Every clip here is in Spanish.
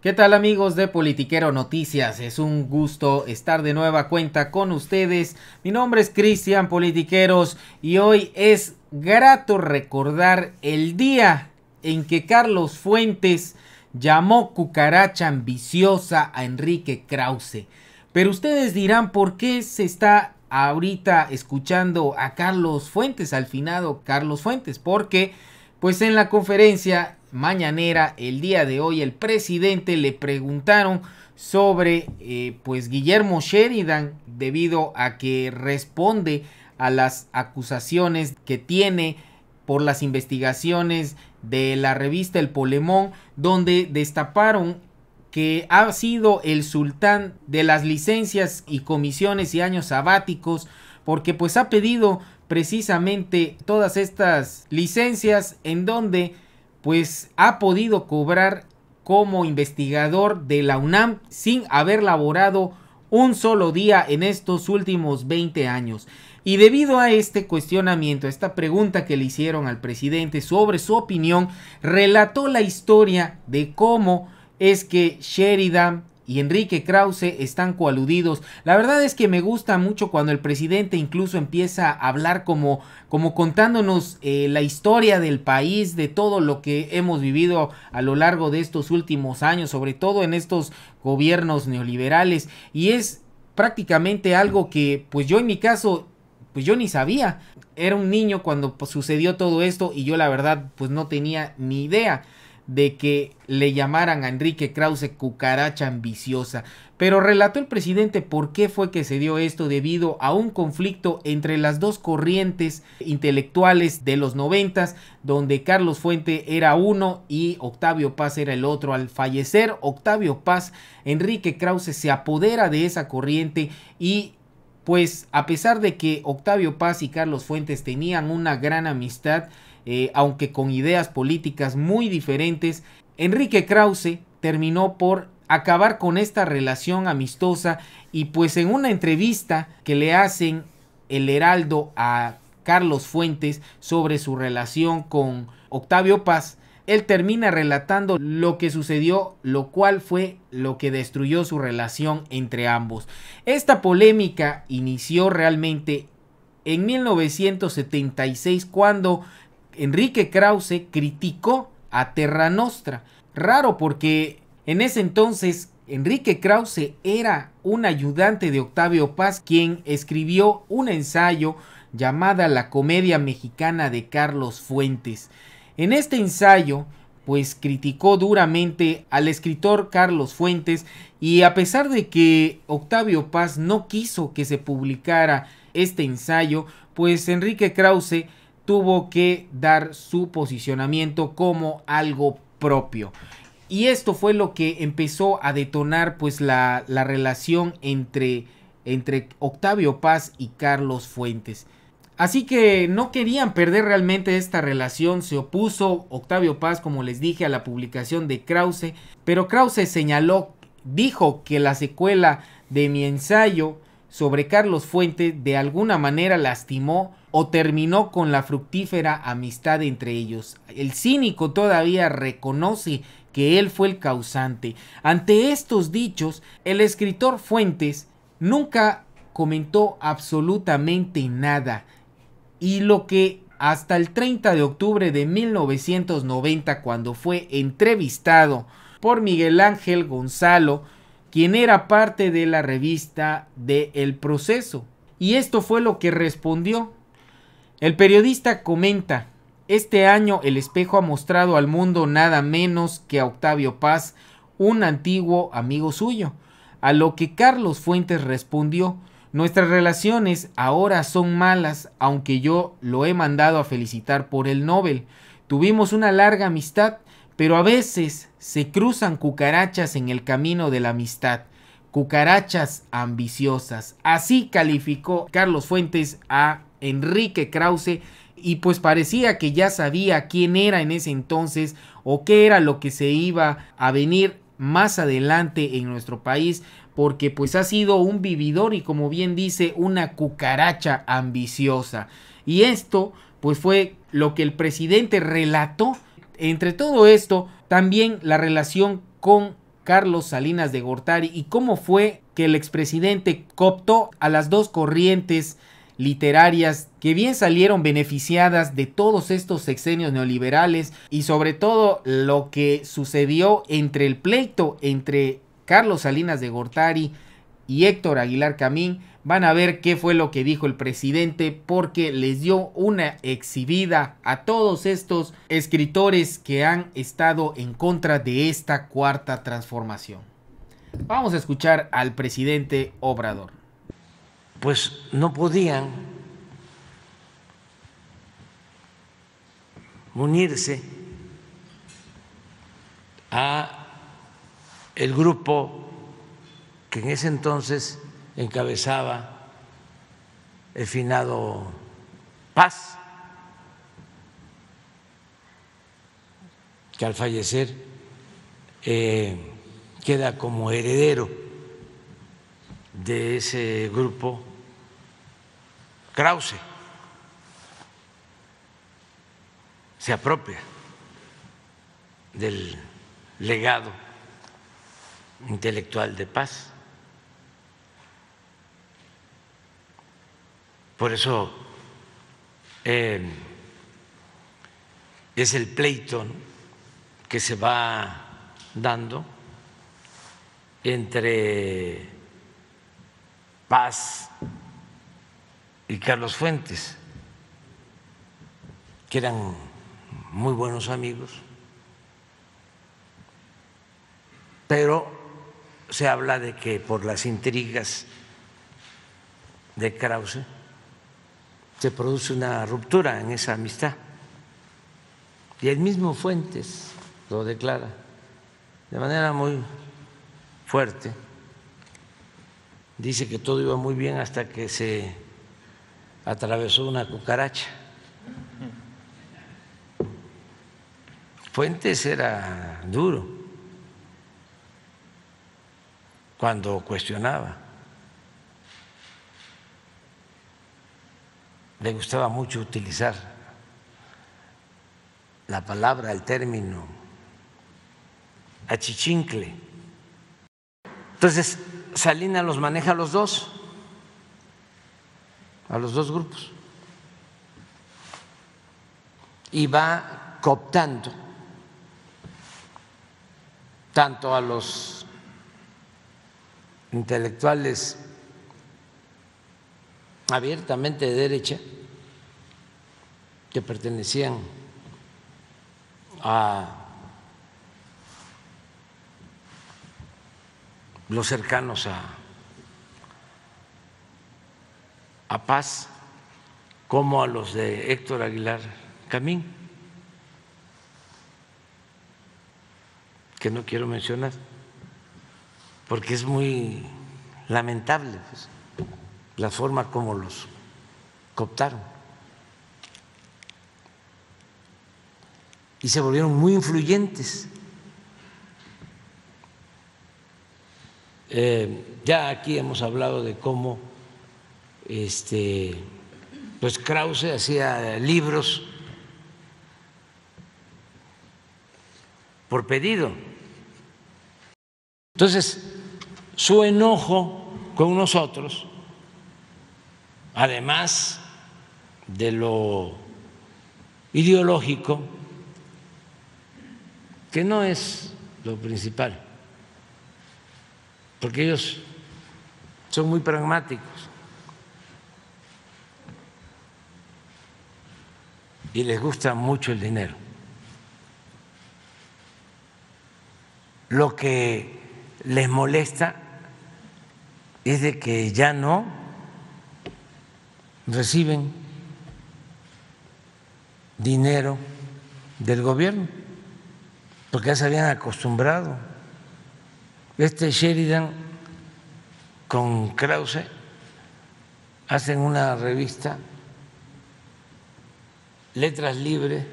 ¿Qué tal amigos de Politiquero Noticias? Es un gusto estar de nueva cuenta con ustedes. Mi nombre es Cristian Politiqueros y hoy es grato recordar el día en que Carlos Fuentes llamó cucaracha ambiciosa a Enrique Krause. Pero ustedes dirán por qué se está ahorita escuchando a Carlos Fuentes, al finado Carlos Fuentes, porque pues en la conferencia mañanera el día de hoy el presidente le preguntaron sobre eh, pues Guillermo Sheridan debido a que responde a las acusaciones que tiene por las investigaciones de la revista El Polemón donde destaparon que ha sido el sultán de las licencias y comisiones y años sabáticos porque pues ha pedido precisamente todas estas licencias en donde pues ha podido cobrar como investigador de la UNAM sin haber laborado un solo día en estos últimos 20 años. Y debido a este cuestionamiento, a esta pregunta que le hicieron al presidente sobre su opinión, relató la historia de cómo es que Sheridan y Enrique Krause están coaludidos. La verdad es que me gusta mucho cuando el presidente incluso empieza a hablar como, como contándonos eh, la historia del país, de todo lo que hemos vivido a lo largo de estos últimos años, sobre todo en estos gobiernos neoliberales. Y es prácticamente algo que, pues yo en mi caso pues yo ni sabía. Era un niño cuando pues, sucedió todo esto y yo la verdad pues no tenía ni idea de que le llamaran a Enrique Krause cucaracha ambiciosa. Pero relató el presidente por qué fue que se dio esto debido a un conflicto entre las dos corrientes intelectuales de los noventas, donde Carlos Fuente era uno y Octavio Paz era el otro. Al fallecer Octavio Paz, Enrique Krause se apodera de esa corriente y pues a pesar de que Octavio Paz y Carlos Fuentes tenían una gran amistad, eh, aunque con ideas políticas muy diferentes, Enrique Krause terminó por acabar con esta relación amistosa y pues en una entrevista que le hacen el Heraldo a Carlos Fuentes sobre su relación con Octavio Paz, él termina relatando lo que sucedió, lo cual fue lo que destruyó su relación entre ambos. Esta polémica inició realmente en 1976 cuando Enrique Krause criticó a Terra Nostra. Raro porque en ese entonces Enrique Krause era un ayudante de Octavio Paz quien escribió un ensayo llamada La comedia mexicana de Carlos Fuentes. En este ensayo pues criticó duramente al escritor Carlos Fuentes y a pesar de que Octavio Paz no quiso que se publicara este ensayo, pues Enrique Krause tuvo que dar su posicionamiento como algo propio. Y esto fue lo que empezó a detonar pues la, la relación entre, entre Octavio Paz y Carlos Fuentes. Así que no querían perder realmente esta relación, se opuso Octavio Paz, como les dije, a la publicación de Krause, pero Krause señaló, dijo que la secuela de mi ensayo sobre Carlos Fuentes de alguna manera lastimó o terminó con la fructífera amistad entre ellos. El cínico todavía reconoce que él fue el causante. Ante estos dichos, el escritor Fuentes nunca comentó absolutamente nada y lo que hasta el 30 de octubre de 1990 cuando fue entrevistado por Miguel Ángel Gonzalo quien era parte de la revista de El Proceso. Y esto fue lo que respondió. El periodista comenta, este año El Espejo ha mostrado al mundo nada menos que a Octavio Paz, un antiguo amigo suyo, a lo que Carlos Fuentes respondió, nuestras relaciones ahora son malas, aunque yo lo he mandado a felicitar por el Nobel. Tuvimos una larga amistad, pero a veces se cruzan cucarachas en el camino de la amistad, cucarachas ambiciosas. Así calificó Carlos Fuentes a Enrique Krause y pues parecía que ya sabía quién era en ese entonces o qué era lo que se iba a venir más adelante en nuestro país porque pues ha sido un vividor y como bien dice una cucaracha ambiciosa y esto pues fue lo que el presidente relató entre todo esto, también la relación con Carlos Salinas de Gortari y cómo fue que el expresidente cooptó a las dos corrientes literarias que bien salieron beneficiadas de todos estos sexenios neoliberales y sobre todo lo que sucedió entre el pleito entre Carlos Salinas de Gortari y Héctor Aguilar Camín Van a ver qué fue lo que dijo el presidente porque les dio una exhibida a todos estos escritores que han estado en contra de esta cuarta transformación. Vamos a escuchar al presidente Obrador. Pues no podían unirse a el grupo que en ese entonces encabezaba el finado Paz, que al fallecer eh, queda como heredero de ese grupo Krause, se apropia del legado intelectual de paz. Por eso eh, es el pleito que se va dando entre Paz y Carlos Fuentes, que eran muy buenos amigos, pero se habla de que por las intrigas de Krause, se produce una ruptura en esa amistad. Y el mismo Fuentes lo declara de manera muy fuerte. Dice que todo iba muy bien hasta que se atravesó una cucaracha. Fuentes era duro cuando cuestionaba. le gustaba mucho utilizar la palabra, el término, achichincle. Entonces, Salina los maneja a los dos, a los dos grupos, y va cooptando tanto a los intelectuales abiertamente de derecha que pertenecían a los cercanos a, a Paz como a los de Héctor Aguilar Camín, que no quiero mencionar, porque es muy lamentable. Pues la forma como los cooptaron. Y se volvieron muy influyentes. Eh, ya aquí hemos hablado de cómo este, pues Krause hacía libros por pedido. Entonces, su enojo con nosotros además de lo ideológico, que no es lo principal, porque ellos son muy pragmáticos. Y les gusta mucho el dinero. Lo que les molesta es de que ya no reciben dinero del gobierno, porque ya se habían acostumbrado. Este Sheridan con Krause hacen una revista, Letras Libres,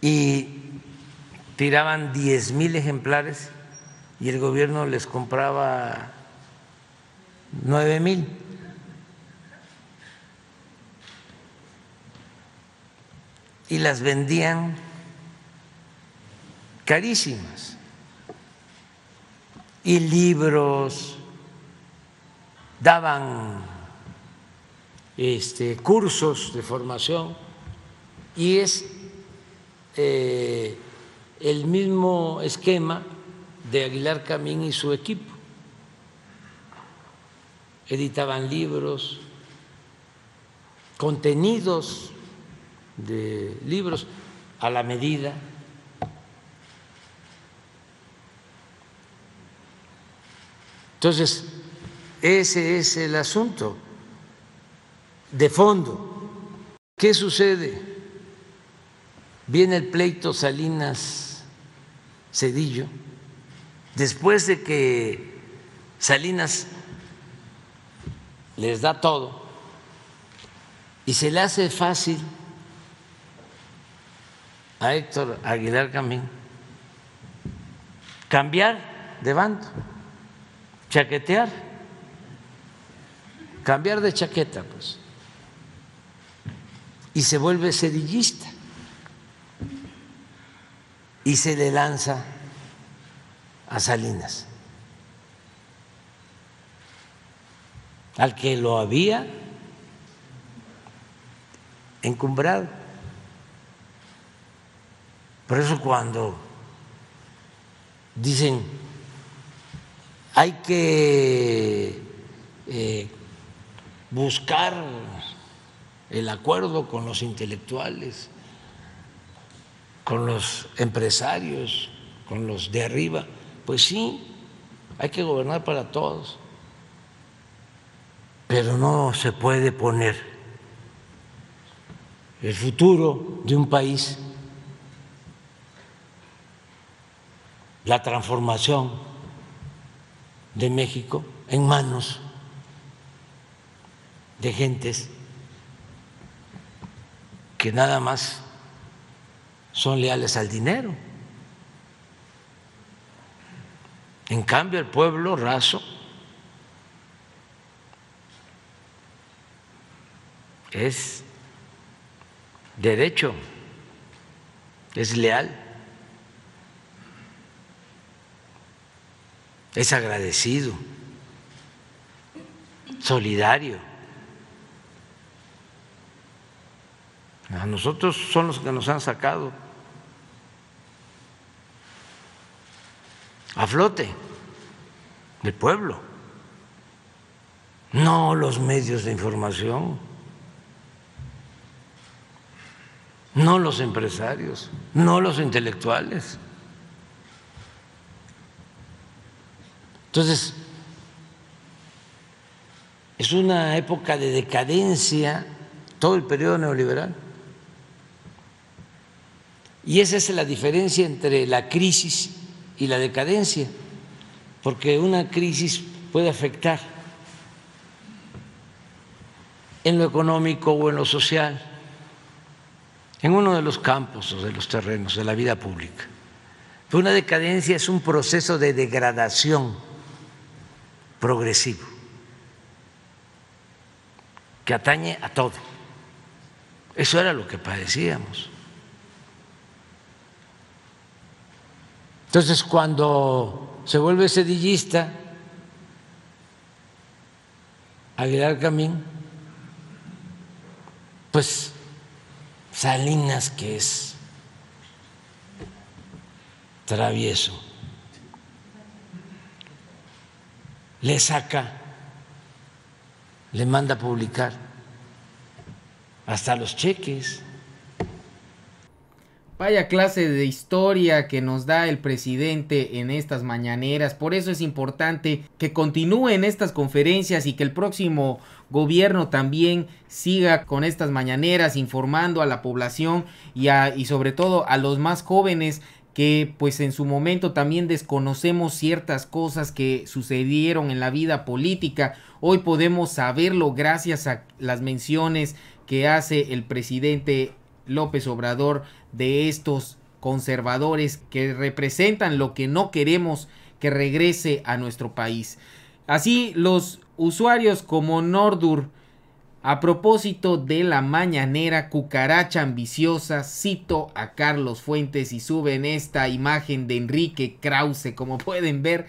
y tiraban diez mil ejemplares y el gobierno les compraba nueve mil. y las vendían carísimas. Y libros, daban este, cursos de formación y es eh, el mismo esquema de Aguilar Camín y su equipo. Editaban libros, contenidos de libros a la medida. Entonces, ese es el asunto de fondo. ¿Qué sucede? Viene el pleito Salinas Cedillo, después de que Salinas les da todo y se le hace fácil a Héctor Aguilar Camín, cambiar de bando, chaquetear, cambiar de chaqueta, pues, y se vuelve cerillista y se le lanza a Salinas, al que lo había encumbrado por eso cuando dicen hay que eh, buscar el acuerdo con los intelectuales, con los empresarios, con los de arriba, pues sí, hay que gobernar para todos, pero no se puede poner el futuro de un país la transformación de México en manos de gentes que nada más son leales al dinero. En cambio, el pueblo raso es derecho, es leal. es agradecido, solidario. A nosotros son los que nos han sacado a flote del pueblo, no los medios de información, no los empresarios, no los intelectuales. Entonces, es una época de decadencia todo el periodo neoliberal. Y esa es la diferencia entre la crisis y la decadencia, porque una crisis puede afectar en lo económico o en lo social, en uno de los campos o de los terrenos de la vida pública. Pero una decadencia es un proceso de degradación progresivo que atañe a todo. Eso era lo que padecíamos. Entonces, cuando se vuelve sedillista, Aguilar Camín, pues Salinas, que es travieso, le saca, le manda a publicar hasta los cheques. Vaya clase de historia que nos da el presidente en estas mañaneras. Por eso es importante que continúen estas conferencias y que el próximo gobierno también siga con estas mañaneras informando a la población y, y sobre todo a los más jóvenes que pues en su momento también desconocemos ciertas cosas que sucedieron en la vida política. Hoy podemos saberlo gracias a las menciones que hace el presidente López Obrador de estos conservadores que representan lo que no queremos que regrese a nuestro país. Así los usuarios como Nordur a propósito de la mañanera, cucaracha ambiciosa, cito a Carlos Fuentes y suben esta imagen de Enrique Krause. Como pueden ver,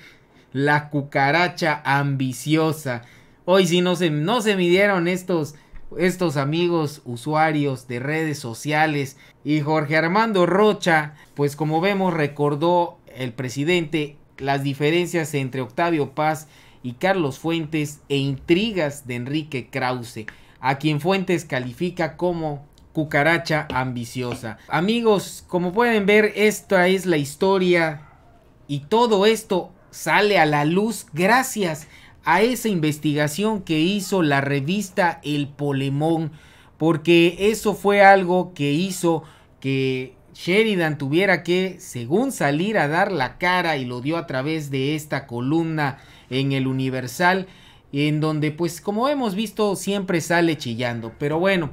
la cucaracha ambiciosa. Hoy si no se, no se midieron estos, estos amigos usuarios de redes sociales. Y Jorge Armando Rocha, pues como vemos, recordó el presidente las diferencias entre Octavio Paz y y Carlos Fuentes e intrigas de Enrique Krause, a quien Fuentes califica como cucaracha ambiciosa. Amigos, como pueden ver, esta es la historia y todo esto sale a la luz gracias a esa investigación que hizo la revista El Polemón, porque eso fue algo que hizo que Sheridan tuviera que, según salir a dar la cara, y lo dio a través de esta columna en el Universal, en donde pues como hemos visto siempre sale chillando. Pero bueno,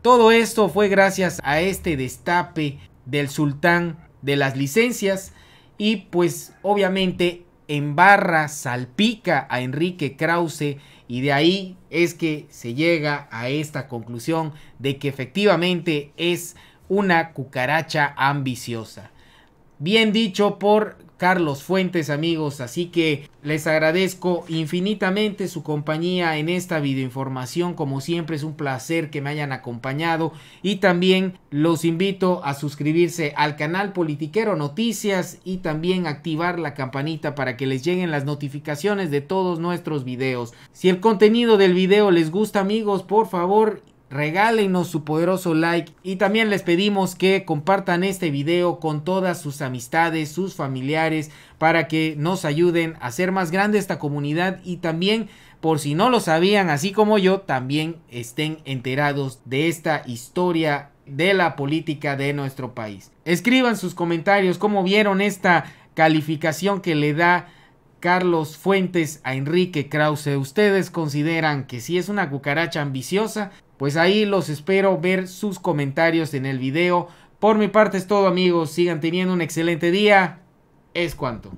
todo esto fue gracias a este destape del sultán de las licencias y pues obviamente en barra salpica a Enrique Krause y de ahí es que se llega a esta conclusión de que efectivamente es una cucaracha ambiciosa. Bien dicho por Carlos Fuentes amigos, así que les agradezco infinitamente su compañía en esta videoinformación, como siempre es un placer que me hayan acompañado y también los invito a suscribirse al canal Politiquero Noticias y también activar la campanita para que les lleguen las notificaciones de todos nuestros videos. Si el contenido del video les gusta amigos, por favor regálenos su poderoso like y también les pedimos que compartan este video con todas sus amistades, sus familiares, para que nos ayuden a hacer más grande esta comunidad y también, por si no lo sabían, así como yo, también estén enterados de esta historia de la política de nuestro país. Escriban sus comentarios cómo vieron esta calificación que le da Carlos Fuentes, a Enrique Krause. ¿Ustedes consideran que si es una cucaracha ambiciosa? Pues ahí los espero ver sus comentarios en el video. Por mi parte es todo amigos, sigan teniendo un excelente día. Es cuanto.